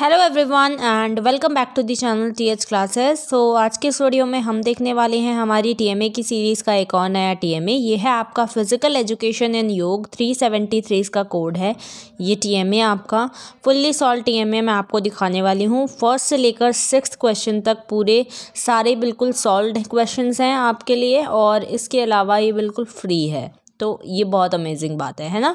hello everyone and welcome back to the channel T H classes so आज के studio में हम देखने वाले हैं हमारी टीएमए की सीरीज़ का एक और नया टीएमए ये है आपका फिजिकल एजुकेशन एंड योग 373 इसका कोड है ये टीएमए आपका फुल्ली सॉल्व टीएमए मैं आपको दिखाने वाली हूँ फर्स्ट से लेकर सिक्स क्वेश्चन तक पूरे सारे बिल्कुल सॉल्व क्वेश्चन हैं आपके लिए और इसके अलावा ये बिल्कुल फ्री है तो ये बहुत अमेजिंग बात है है ना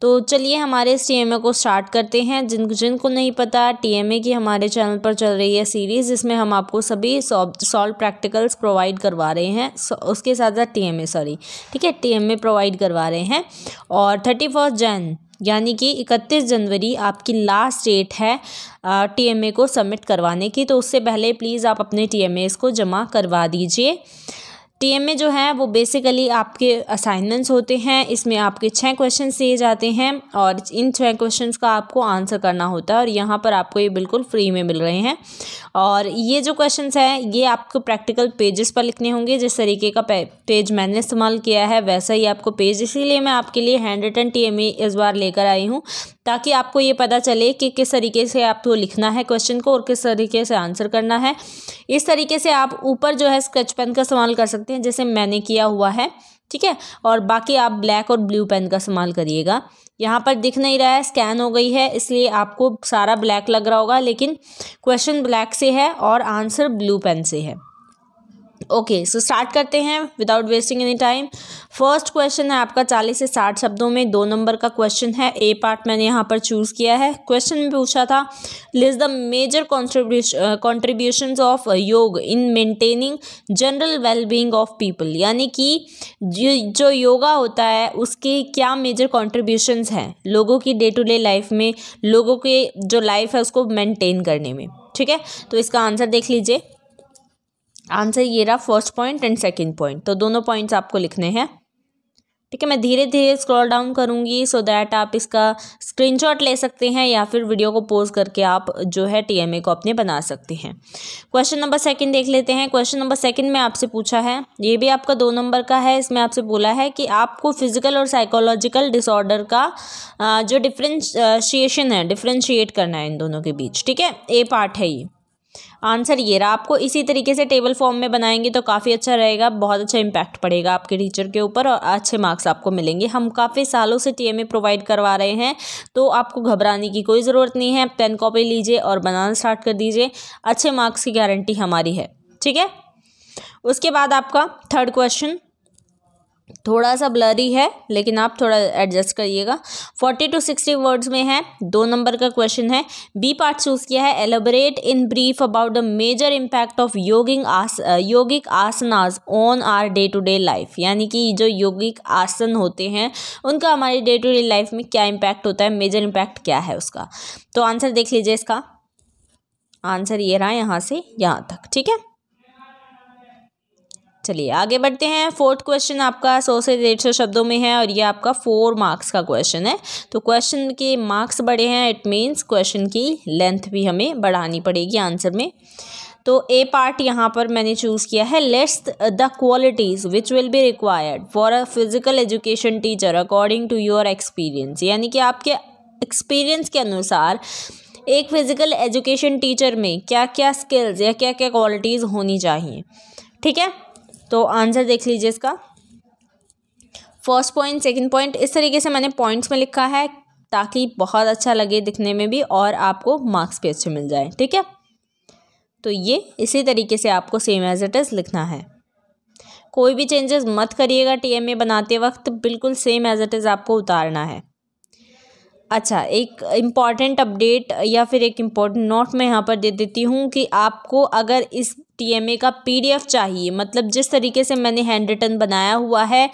तो चलिए हमारे इस टी को स्टार्ट करते हैं जिन जिनको नहीं पता टी की हमारे चैनल पर चल रही है सीरीज़ जिसमें हम आपको सभी सॉल्व प्रैक्टिकल्स प्रोवाइड करवा रहे हैं उसके साथ साथ टी सॉरी ठीक है टी प्रोवाइड करवा रहे हैं और थर्टी फर्स्ट जैन यानी कि इकतीस जनवरी आपकी लास्ट डेट है टी को सबमिट करवाने की तो उससे पहले प्लीज़ आप अपने टी को जमा करवा दीजिए टीएमए जो है वो बेसिकली आपके असाइनमेंट्स होते हैं इसमें आपके छः क्वेश्चन दिए जाते हैं और इन छः क्वेश्चंस का आपको आंसर करना होता है और यहाँ पर आपको ये बिल्कुल फ्री में मिल रहे हैं और ये जो क्वेश्चंस हैं ये आपको प्रैक्टिकल पेजेस पर लिखने होंगे जिस तरीके का पेज मैंने इस्तेमाल किया है वैसा ही आपको पेज इसीलिए मैं आपके लिए हैंड रिटन टी इस बार लेकर आई हूँ ताकि आपको ये पता चले कि किस तरीके से आपको लिखना है क्वेश्चन को और किस तरीके से आंसर करना है इस तरीके से आप ऊपर जो है स्केच पेन का इस्तेमाल कर सकते हैं जैसे मैंने किया हुआ है ठीक है और बाकी आप ब्लैक और ब्लू पेन का इस्तेमाल करिएगा यहाँ पर दिख नहीं रहा है स्कैन हो गई है इसलिए आपको सारा ब्लैक लग रहा होगा लेकिन क्वेश्चन ब्लैक से है और आंसर ब्लू पेन से है ओके सो स्टार्ट करते हैं without wasting any time first question है आपका चालीस से साठ शब्दों में दो नंबर का क्वेश्चन है ए पार्ट मैंने यहाँ पर चूज़ किया है क्वेश्चन में पूछा था list the major contribution of yoga in maintaining general wellbeing of people यानी कि जो योगा होता है उसके क्या मेजर कॉन्ट्रीब्यूशन हैं लोगों की डे टू डे लाइफ में लोगों के जो लाइफ है उसको मेंटेन करने में ठीक है तो इसका आंसर देख लीजिए आंसर ये रहा first point and second point तो दोनों पॉइंट्स आपको लिखने हैं ठीक है मैं धीरे धीरे स्क्रॉल डाउन करूँगी सो दैट आप इसका स्क्रीनशॉट ले सकते हैं या फिर वीडियो को पोज करके आप जो है टीएमए को अपने बना सकते हैं क्वेश्चन नंबर सेकंड देख लेते हैं क्वेश्चन नंबर सेकंड में आपसे पूछा है ये भी आपका दो नंबर का है इसमें आपसे बोला है कि आपको फिजिकल और साइकोलॉजिकल डिसऑर्डर का जो डिफ्रेंशिएशन है डिफ्रेंशिएट करना है इन दोनों के बीच ठीक है ए पार्ट है ये आंसर ये रहा आपको इसी तरीके से टेबल फॉर्म में बनाएंगे तो काफ़ी अच्छा रहेगा बहुत अच्छा इम्पैक्ट पड़ेगा आपके टीचर के ऊपर और अच्छे मार्क्स आपको मिलेंगे हम काफ़ी सालों से टीएमए प्रोवाइड करवा रहे हैं तो आपको घबराने की कोई ज़रूरत नहीं है पेन कॉपी लीजिए और बनाना स्टार्ट कर दीजिए अच्छे मार्क्स की गारंटी हमारी है ठीक है उसके बाद आपका थर्ड क्वेश्चन थोड़ा सा ब्लरी है लेकिन आप थोड़ा एडजस्ट करिएगा फोर्टी टू सिक्सटी वर्ड्स में है दो नंबर का क्वेश्चन है बी पार्ट चूज किया है elaborate in brief about the major impact of योगिंग आस yogic asanas on our day to day life यानी कि जो योगिक आसन होते हैं उनका हमारी डे टू डे लाइफ में क्या इम्पैक्ट होता है मेजर इम्पैक्ट क्या है उसका तो आंसर देख लीजिए इसका आंसर ये रहा यहाँ से यहाँ तक ठीक है चलिए आगे बढ़ते हैं फोर्थ क्वेश्चन आपका सौ से डेढ़ सौ शब्दों में है और ये आपका फोर मार्क्स का क्वेश्चन है तो क्वेश्चन के मार्क्स बड़े हैं इट मीन्स क्वेश्चन की लेंथ भी हमें बढ़ानी पड़ेगी आंसर में तो ए पार्ट यहाँ पर मैंने चूज़ किया है लेट्स the qualities which will be required for a physical education teacher according to your experience यानी कि आपके एक्सपीरियंस के अनुसार एक फ़िज़िकल एजुकेशन टीचर में क्या क्या स्किल्स या क्या क्या क्वालिटीज़ होनी चाहिए ठीक है तो आंसर देख लीजिए इसका फर्स्ट पॉइंट सेकंड पॉइंट इस तरीके से मैंने पॉइंट्स में लिखा है ताकि बहुत अच्छा लगे दिखने में भी और आपको मार्क्स भी अच्छे मिल जाए ठीक है तो ये इसी तरीके से आपको सेम एज इट इज़ लिखना है कोई भी चेंजेस मत करिएगा टीएमए बनाते वक्त बिल्कुल सेम एज इट इज़ आपको उतारना है अच्छा एक इम्पॉर्टेंट अपडेट या फिर एक इम्पॉर्टेंट नोट मैं यहाँ पर दे देती हूँ कि आपको अगर इस टीएमए का पीडीएफ चाहिए मतलब जिस तरीके से मैंने हैंड रिटन बनाया हुआ है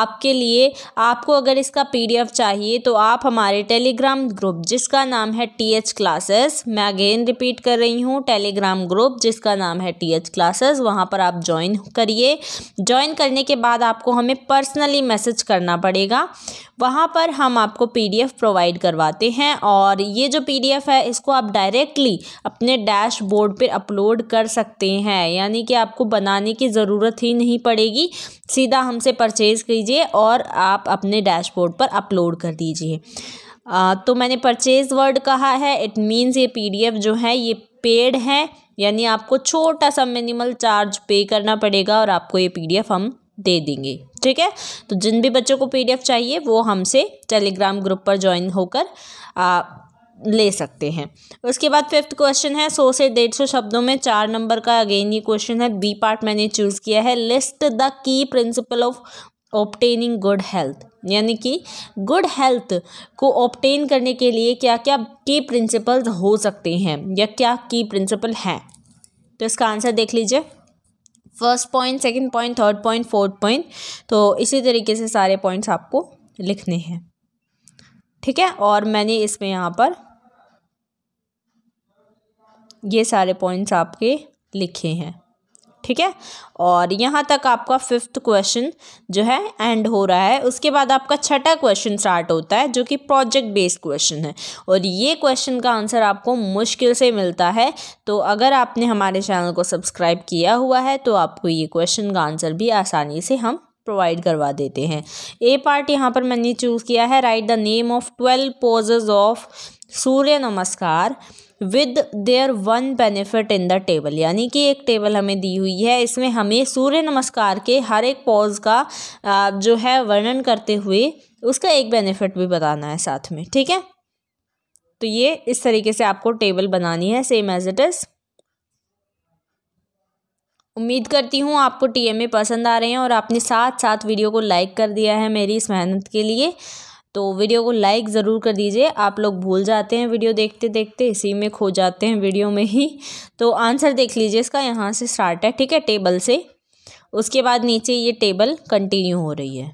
आपके लिए आपको अगर इसका पीडीएफ चाहिए तो आप हमारे टेलीग्राम ग्रुप जिसका नाम है टीएच क्लासेस मैं अगेन रिपीट कर रही हूँ टेलीग्राम ग्रुप जिसका नाम है टीएच क्लासेस वहाँ पर आप ज्वाइन करिए ज्वाइन करने के बाद आपको हमें पर्सनली मैसेज करना पड़ेगा वहाँ पर हम आपको पी प्रोवाइड करवाते हैं और ये जो पी है इसको आप डायरेक्टली अपने डैशबोर्ड पर अपलोड कर सकते हैं हैं यानी कि आपको बनाने की ज़रूरत ही नहीं पड़ेगी सीधा हमसे परचेज़ कीजिए और आप अपने डैशबोर्ड पर अपलोड कर दीजिए तो मैंने परचेज़ वर्ड कहा है इट मीन्स ये पीडीएफ जो है ये पेड है यानी आपको छोटा सा मिनिमल चार्ज पे करना पड़ेगा और आपको ये पीडीएफ हम दे देंगे ठीक है तो जिन भी बच्चों को पीडीएफ चाहिए वो हमसे टेलीग्राम ग्रुप पर ज्वाइन होकर ले सकते हैं उसके बाद फिफ्थ क्वेश्चन है सौ से डेढ़ सौ शब्दों में चार नंबर का अगेन ये क्वेश्चन है बी पार्ट मैंने चूज़ किया है list the key principle of obtaining good health यानी कि गुड हेल्थ को ऑप्टेन करने के लिए क्या क्या की प्रिंसिपल्स हो सकते हैं या क्या की प्रिंसिपल हैं तो इसका आंसर देख लीजिए first point second point third point fourth point तो इसी तरीके से सारे पॉइंट्स आपको लिखने हैं ठीक है और मैंने इसमें यहाँ पर ये सारे पॉइंट्स आपके लिखे हैं ठीक है और यहाँ तक आपका फिफ्थ क्वेश्चन जो है एंड हो रहा है उसके बाद आपका छठा क्वेश्चन स्टार्ट होता है जो कि प्रोजेक्ट बेस्ड क्वेश्चन है और ये क्वेश्चन का आंसर आपको मुश्किल से मिलता है तो अगर आपने हमारे चैनल को सब्सक्राइब किया हुआ है तो आपको ये क्वेश्चन का आंसर भी आसानी से हम प्रोवाइड करवा देते हैं ए पार्ट यहाँ पर मैंने चूज़ किया है write the name of twelve poses of Surya Namaskar with their one benefit in the table यानी कि एक टेबल हमें दी हुई है इसमें हमें सूर्य नमस्कार के हर एक पॉज का जो है वर्णन करते हुए उसका एक बेनिफिट भी बताना है साथ में ठीक है तो ये इस तरीके से आपको टेबल बनानी है सेम एज इट इज़ उम्मीद करती हूँ आपको टीएमए पसंद आ रहे हैं और आपने साथ साथ वीडियो को लाइक कर दिया है मेरी इस मेहनत के लिए तो वीडियो को लाइक ज़रूर कर दीजिए आप लोग भूल जाते हैं वीडियो देखते देखते इसी में खो जाते हैं वीडियो में ही तो आंसर देख लीजिए इसका यहाँ से स्टार्ट है ठीक है टेबल से उसके बाद नीचे ये टेबल कंटिन्यू हो रही है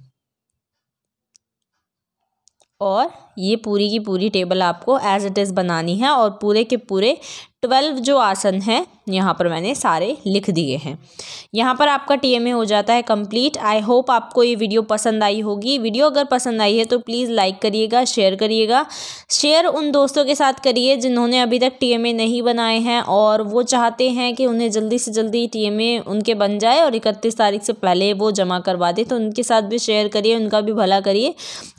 और ये पूरी की पूरी टेबल आपको एज इट इज़ बनानी है और पूरे के पूरे ट्वेल्व जो आसन हैं यहाँ पर मैंने सारे लिख दिए हैं यहाँ पर आपका टीएमए हो जाता है कंप्लीट आई होप आपको ये वीडियो पसंद आई होगी वीडियो अगर पसंद आई है तो प्लीज़ लाइक करिएगा शेयर करिएगा शेयर उन दोस्तों के साथ करिए जिन्होंने अभी तक टीएमए नहीं बनाए हैं और वो चाहते हैं कि उन्हें जल्दी से जल्दी ए उनके बन जाए और इकतीस तारीख से पहले वो जमा करवा दें तो उनके साथ भी शेयर करिए उनका भी भला करिए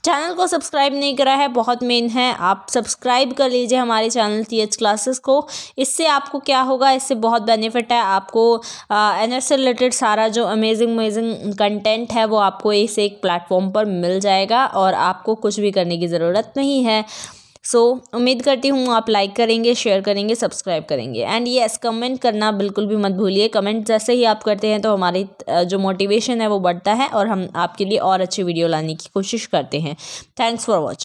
चैनल को सब्सक्राइब नहीं करा है बहुत मेन है आप सब्सक्राइब कर लीजिए हमारे चैनल टी क्लासेस को इससे आपको क्या होगा इससे से बहुत बेनिफिट है आपको एन से रिलेटेड सारा जो अमेजिंग अमेजिंग कंटेंट है वो आपको इस एक प्लेटफॉर्म पर मिल जाएगा और आपको कुछ भी करने की ज़रूरत नहीं है सो so, उम्मीद करती हूँ आप लाइक करेंगे शेयर करेंगे सब्सक्राइब करेंगे एंड येस कमेंट करना बिल्कुल भी मत भूलिए कमेंट जैसे ही आप करते हैं तो हमारी जो मोटिवेशन है वो बढ़ता है और हम आपके लिए और अच्छी वीडियो लाने की कोशिश करते हैं थैंक्स फॉर वॉचिंग